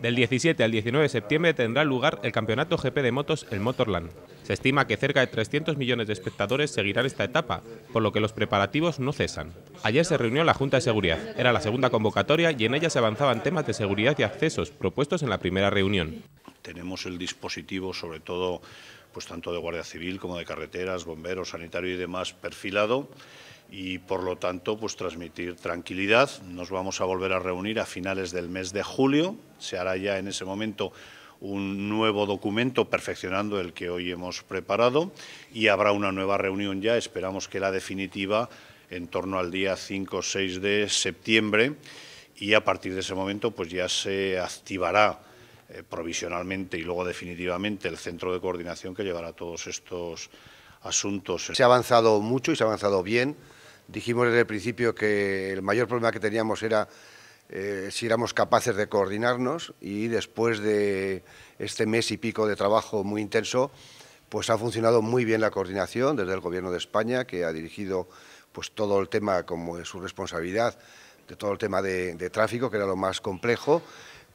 Del 17 al 19 de septiembre tendrá lugar el Campeonato GP de Motos, el Motorland. Se estima que cerca de 300 millones de espectadores seguirán esta etapa, por lo que los preparativos no cesan. Ayer se reunió la Junta de Seguridad. Era la segunda convocatoria y en ella se avanzaban temas de seguridad y accesos propuestos en la primera reunión tenemos el dispositivo, sobre todo, pues tanto de Guardia Civil como de carreteras, bomberos, sanitario y demás, perfilado y por lo tanto pues transmitir tranquilidad. Nos vamos a volver a reunir a finales del mes de julio. Se hará ya en ese momento un nuevo documento perfeccionando el que hoy hemos preparado y habrá una nueva reunión ya, esperamos que la definitiva en torno al día 5 o 6 de septiembre y a partir de ese momento pues ya se activará eh, provisionalmente y luego definitivamente el centro de coordinación que llevará todos estos asuntos. Se ha avanzado mucho y se ha avanzado bien. Dijimos desde el principio que el mayor problema que teníamos era eh, si éramos capaces de coordinarnos y después de este mes y pico de trabajo muy intenso, pues ha funcionado muy bien la coordinación desde el Gobierno de España, que ha dirigido pues todo el tema como es su responsabilidad, de todo el tema de tráfico, que era lo más complejo,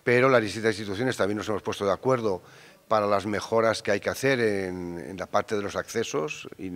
pero las distintas instituciones también nos hemos puesto de acuerdo para las mejoras que hay que hacer en, la parte de los accesos y,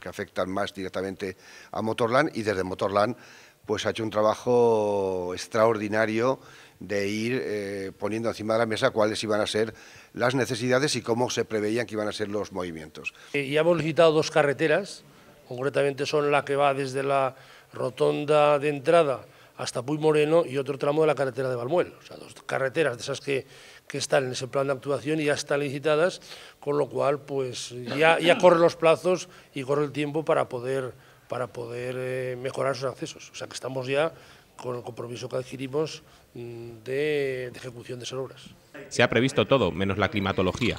que afectan más directamente a Motorland y desde Motorland pues ha hecho un trabajo extraordinario de ir eh, poniendo encima de la mesa cuáles iban a ser las necesidades y cómo se preveían que iban a ser los movimientos. Ya hemos licitado dos carreteras, concretamente son la que va desde la rotonda de entrada hasta Puy Moreno y otro tramo de la carretera de Balmuel. O sea, dos carreteras de esas que, están en ese plan de actuación y ya están licitadas, con lo cual pues ya, corren los plazos y corre el tiempo para poder, para poder eh, mejorar sus accesos. O sea, que estamos ya con el compromiso que adquirimos mm, de, ejecución de esas obras. Se ha previsto todo, menos la climatología,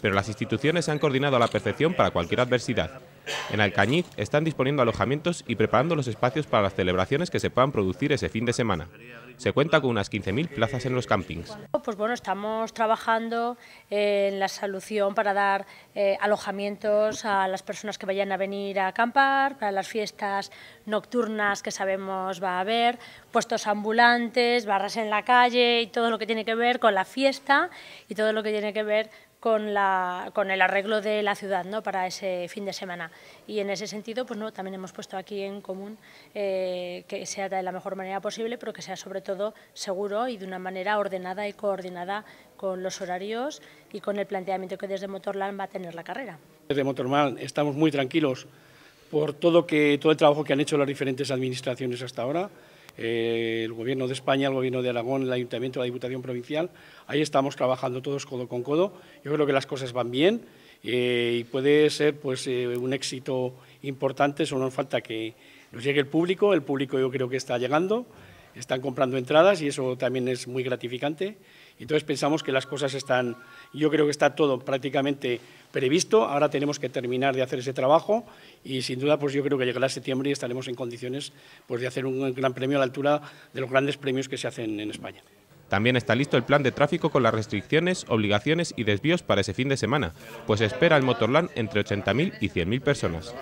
pero las instituciones se han coordinado a la perfección para cualquier adversidad en Alcañiz están disponiendo alojamientos y preparando los espacios para las celebraciones que se puedan producir ese fin de semana. Se cuenta con unas 15.000 plazas en los campings. Pues bueno, estamos trabajando eh, en la solución para dar eh, alojamientos a las personas que vayan a venir a acampar, para las fiestas nocturnas que sabemos va a haber, puestos ambulantes, barras en la calle y todo lo que tiene que ver con la fiesta y todo lo que tiene que ver con, la, con, el arreglo de la ciudad ¿no? para ese fin de semana. Y en ese sentido, pues no, también hemos puesto aquí en común eh, que sea de la mejor manera posible, pero que sea sobre todo seguro y de una manera ordenada y coordinada con los horarios y con el planteamiento que desde Motorland va a tener la carrera. Desde Motorland estamos muy tranquilos por todo, el trabajo que han hecho las diferentes administraciones hasta ahora, eh, el Gobierno de España, el Gobierno de Aragón, el Ayuntamiento, la Diputación Provincial, ahí estamos trabajando todos codo con codo. Yo creo que las cosas van bien. Eh, y puede ser pues, eh, un éxito importante, solo nos falta que nos llegue el público, el público yo creo que está llegando, están comprando entradas y eso también es muy gratificante. Entonces pensamos que las cosas están, yo creo que está todo prácticamente previsto, ahora tenemos que terminar de hacer ese trabajo y sin duda pues yo creo que llegará septiembre y estaremos en condiciones pues, de hacer un gran premio a la altura de los grandes premios que se hacen en España. También está listo el plan de tráfico con las restricciones, obligaciones y desvíos para ese fin de semana, pues espera el Motorland entre 80.000 y 100.000 personas.